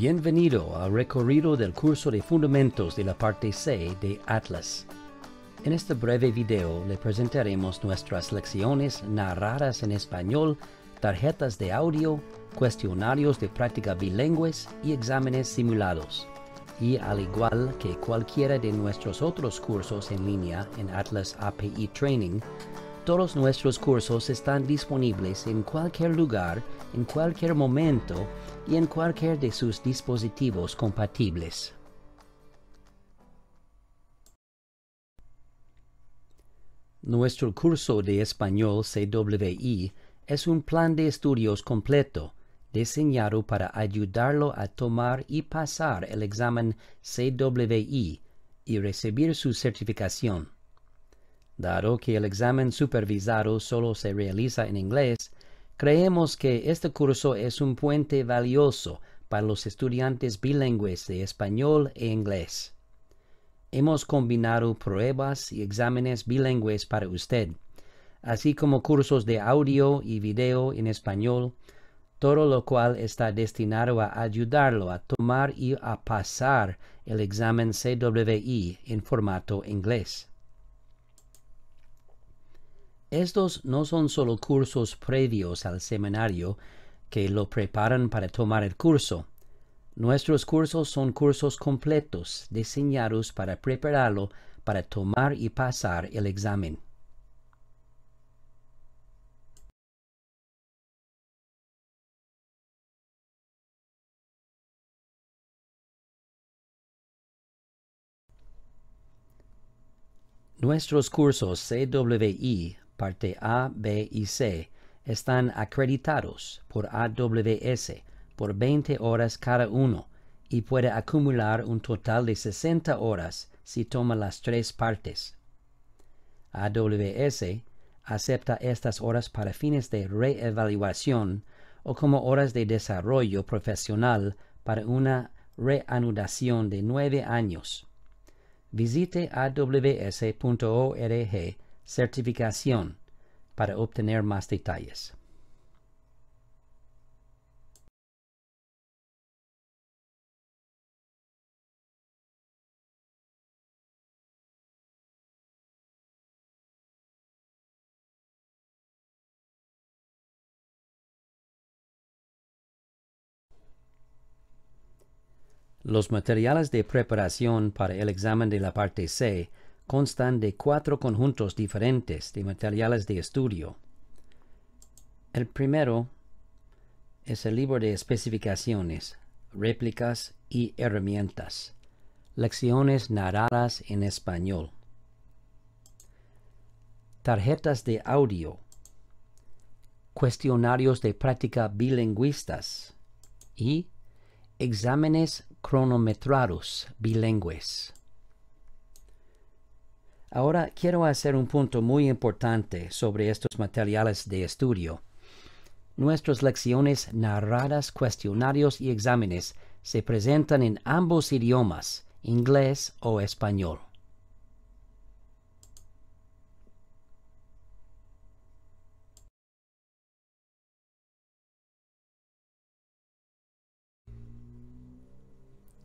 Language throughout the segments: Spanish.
Bienvenido al recorrido del curso de Fundamentos de la parte C de Atlas. En este breve video le presentaremos nuestras lecciones narradas en español, tarjetas de audio, cuestionarios de práctica bilingües y exámenes simulados. Y al igual que cualquiera de nuestros otros cursos en línea en Atlas API Training, todos nuestros cursos están disponibles en cualquier lugar, en cualquier momento y en cualquier de sus dispositivos compatibles. Nuestro curso de español CWI es un plan de estudios completo diseñado para ayudarlo a tomar y pasar el examen CWI y recibir su certificación. Dado que el examen supervisado solo se realiza en inglés, creemos que este curso es un puente valioso para los estudiantes bilingües de español e inglés. Hemos combinado pruebas y exámenes bilingües para usted, así como cursos de audio y video en español, todo lo cual está destinado a ayudarlo a tomar y a pasar el examen CWI en formato inglés. Estos no son solo cursos previos al seminario que lo preparan para tomar el curso. Nuestros cursos son cursos completos diseñados para prepararlo para tomar y pasar el examen. Nuestros cursos CWI parte A, B y C, están acreditados por AWS por 20 horas cada uno y puede acumular un total de 60 horas si toma las tres partes. AWS acepta estas horas para fines de reevaluación o como horas de desarrollo profesional para una reanudación de nueve años. Visite aws.org certificación para obtener más detalles. Los materiales de preparación para el examen de la parte C constan de cuatro conjuntos diferentes de materiales de estudio. El primero es el libro de especificaciones, réplicas y herramientas, lecciones narradas en español, tarjetas de audio, cuestionarios de práctica bilingüistas y exámenes cronometrados bilingües. Ahora quiero hacer un punto muy importante sobre estos materiales de estudio. Nuestras lecciones narradas, cuestionarios y exámenes se presentan en ambos idiomas, inglés o español.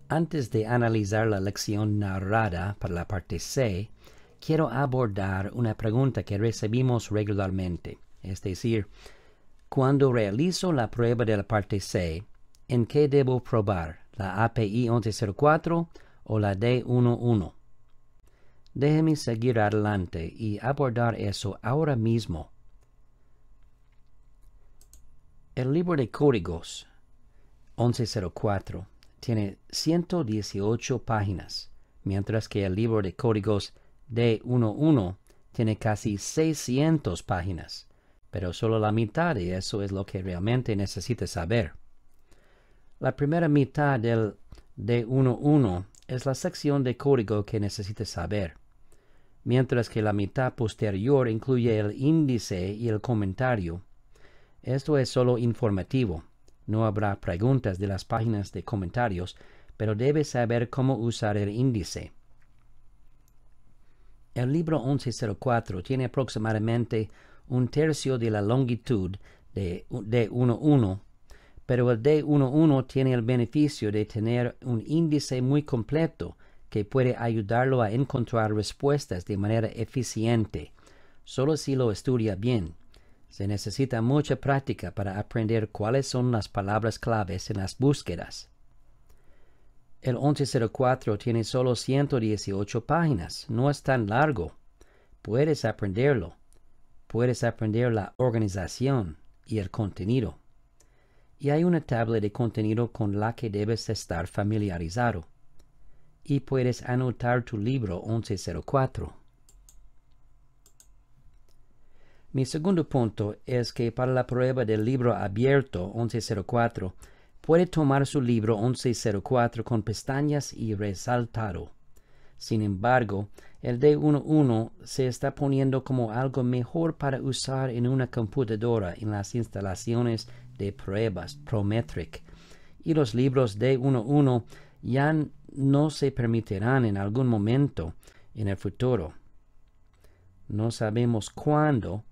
Antes de analizar la lección narrada para la parte C, quiero abordar una pregunta que recibimos regularmente, es decir, cuando realizo la prueba de la parte C, ¿en qué debo probar? ¿La API 1104 o la D11? Déjeme seguir adelante y abordar eso ahora mismo. El libro de códigos 1104 tiene 118 páginas, mientras que el libro de códigos de 1.1 tiene casi 600 páginas, pero solo la mitad de eso es lo que realmente necesitas saber. La primera mitad del D11 es la sección de código que necesitas saber, mientras que la mitad posterior incluye el índice y el comentario. Esto es solo informativo. No habrá preguntas de las páginas de comentarios, pero debes saber cómo usar el índice. El libro 1104 tiene aproximadamente un tercio de la longitud de D11, pero el D11 tiene el beneficio de tener un índice muy completo que puede ayudarlo a encontrar respuestas de manera eficiente, solo si lo estudia bien. Se necesita mucha práctica para aprender cuáles son las palabras claves en las búsquedas. El 1104 tiene solo 118 páginas, no es tan largo. Puedes aprenderlo. Puedes aprender la organización y el contenido. Y hay una tabla de contenido con la que debes estar familiarizado. Y puedes anotar tu libro 1104. Mi segundo punto es que para la prueba del libro abierto 1104 puede tomar su libro 1104 con pestañas y resaltarlo. Sin embargo, el D11 se está poniendo como algo mejor para usar en una computadora en las instalaciones de pruebas Prometric. Y los libros D11 ya no se permitirán en algún momento en el futuro. No sabemos cuándo,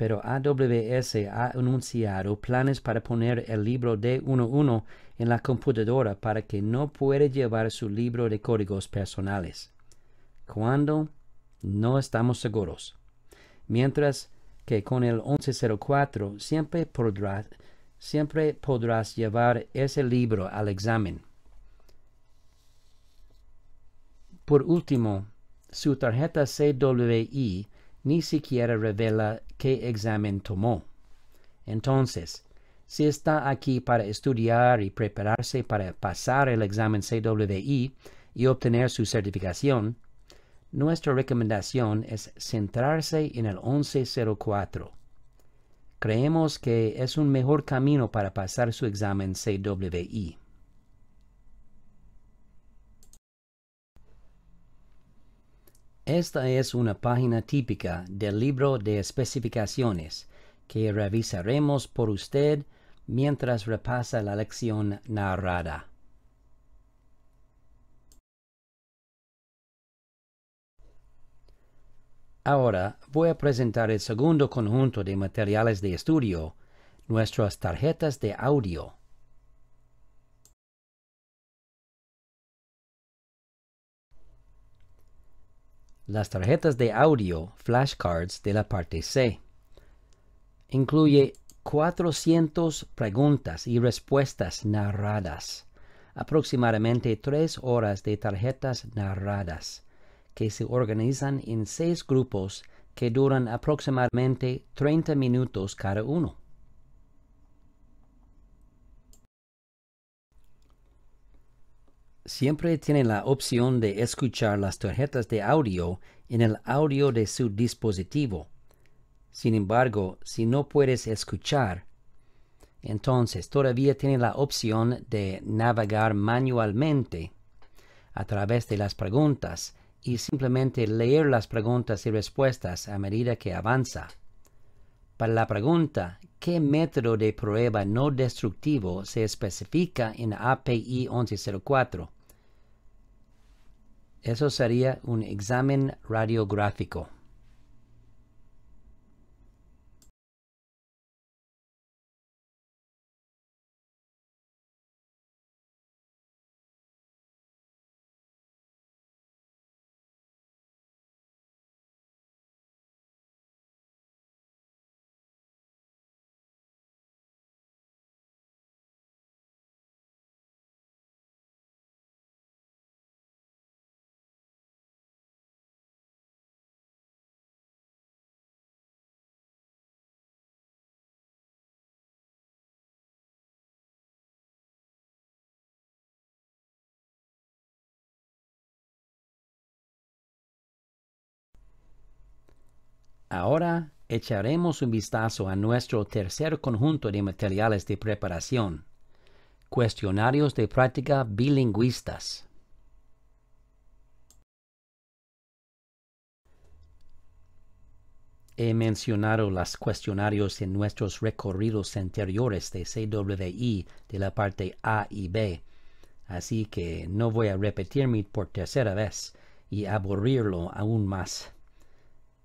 pero AWS ha anunciado planes para poner el libro D11 en la computadora para que no pueda llevar su libro de códigos personales. Cuando No estamos seguros. Mientras que con el 1104 siempre podrás, siempre podrás llevar ese libro al examen. Por último, su tarjeta CWI ni siquiera revela qué examen tomó. Entonces, si está aquí para estudiar y prepararse para pasar el examen CWI y obtener su certificación, nuestra recomendación es centrarse en el 1104. Creemos que es un mejor camino para pasar su examen CWI. Esta es una página típica del libro de especificaciones que revisaremos por usted mientras repasa la lección narrada. Ahora voy a presentar el segundo conjunto de materiales de estudio, nuestras tarjetas de audio. las tarjetas de audio flashcards de la parte C. Incluye 400 preguntas y respuestas narradas, aproximadamente 3 horas de tarjetas narradas, que se organizan en 6 grupos que duran aproximadamente 30 minutos cada uno. siempre tienen la opción de escuchar las tarjetas de audio en el audio de su dispositivo. Sin embargo, si no puedes escuchar, entonces todavía tienen la opción de navegar manualmente a través de las preguntas y simplemente leer las preguntas y respuestas a medida que avanza. Para la pregunta, ¿qué método de prueba no destructivo se especifica en API 1104? Eso sería un examen radiográfico. Ahora echaremos un vistazo a nuestro tercer conjunto de materiales de preparación, cuestionarios de práctica bilingüistas. He mencionado los cuestionarios en nuestros recorridos anteriores de CWI de la parte A y B, así que no voy a repetirme por tercera vez y aburrirlo aún más.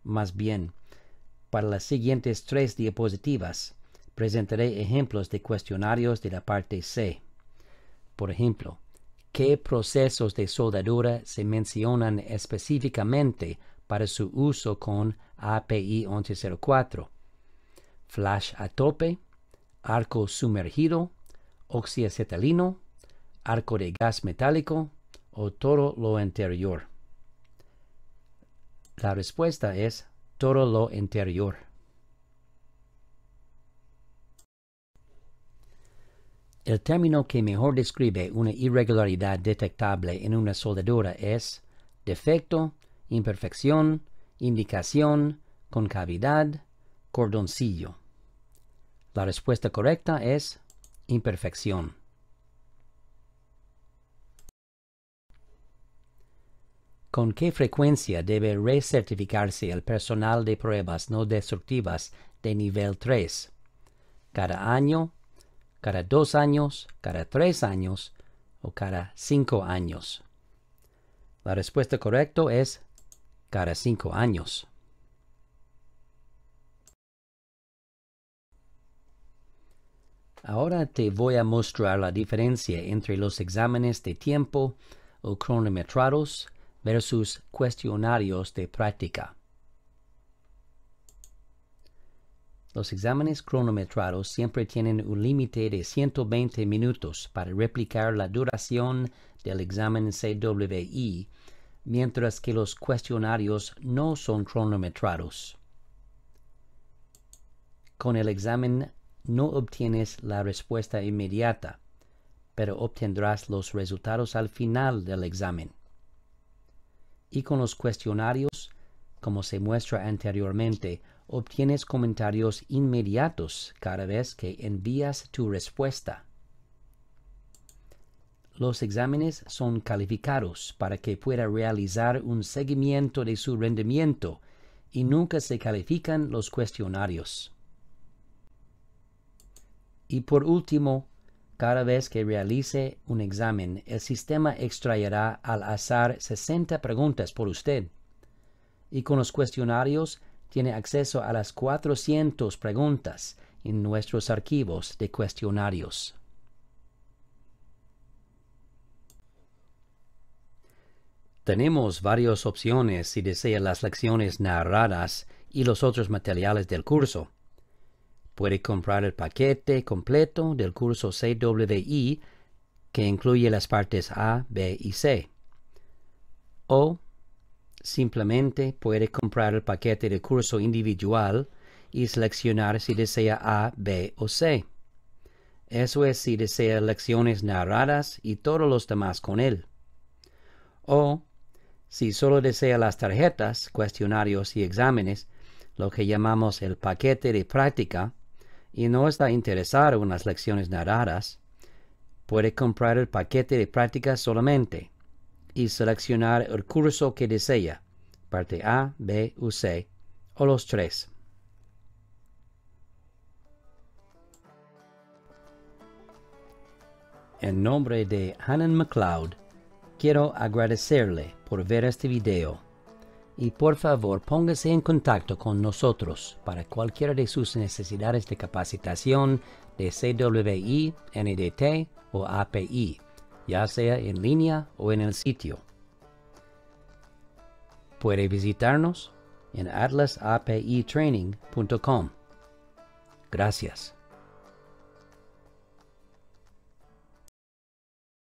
Más bien, para las siguientes tres diapositivas presentaré ejemplos de cuestionarios de la parte C. Por ejemplo, ¿qué procesos de soldadura se mencionan específicamente para su uso con API 1104? Flash a tope, arco sumergido, oxiacetalino, arco de gas metálico o todo lo anterior. La respuesta es todo lo interior. El término que mejor describe una irregularidad detectable en una soldadura es defecto, imperfección, indicación, concavidad, cordoncillo. La respuesta correcta es imperfección. ¿Con qué frecuencia debe recertificarse el personal de pruebas no destructivas de nivel 3? ¿Cada año? ¿Cada dos años? ¿Cada tres años? ¿O cada cinco años? La respuesta correcta es cada cinco años. Ahora te voy a mostrar la diferencia entre los exámenes de tiempo o cronometrados versus cuestionarios de práctica. Los exámenes cronometrados siempre tienen un límite de 120 minutos para replicar la duración del examen CWI, mientras que los cuestionarios no son cronometrados. Con el examen no obtienes la respuesta inmediata, pero obtendrás los resultados al final del examen y con los cuestionarios, como se muestra anteriormente, obtienes comentarios inmediatos cada vez que envías tu respuesta. Los exámenes son calificados para que pueda realizar un seguimiento de su rendimiento y nunca se califican los cuestionarios. Y por último, cada vez que realice un examen, el sistema extraerá al azar 60 preguntas por usted. Y con los cuestionarios tiene acceso a las 400 preguntas en nuestros archivos de cuestionarios. Tenemos varias opciones si desea las lecciones narradas y los otros materiales del curso. Puede comprar el paquete completo del curso CWI que incluye las partes A, B y C. O simplemente puede comprar el paquete de curso individual y seleccionar si desea A, B o C. Eso es si desea lecciones narradas y todos los demás con él. O, si solo desea las tarjetas, cuestionarios y exámenes, lo que llamamos el paquete de práctica, y no está interesado en las lecciones narradas, puede comprar el paquete de prácticas solamente y seleccionar el curso que desea, parte A, B u C, o los tres. En nombre de Hannon McLeod, quiero agradecerle por ver este video y por favor póngase en contacto con nosotros para cualquiera de sus necesidades de capacitación de CWI, NDT o API, ya sea en línea o en el sitio. Puede visitarnos en atlasapitraining.com. Gracias.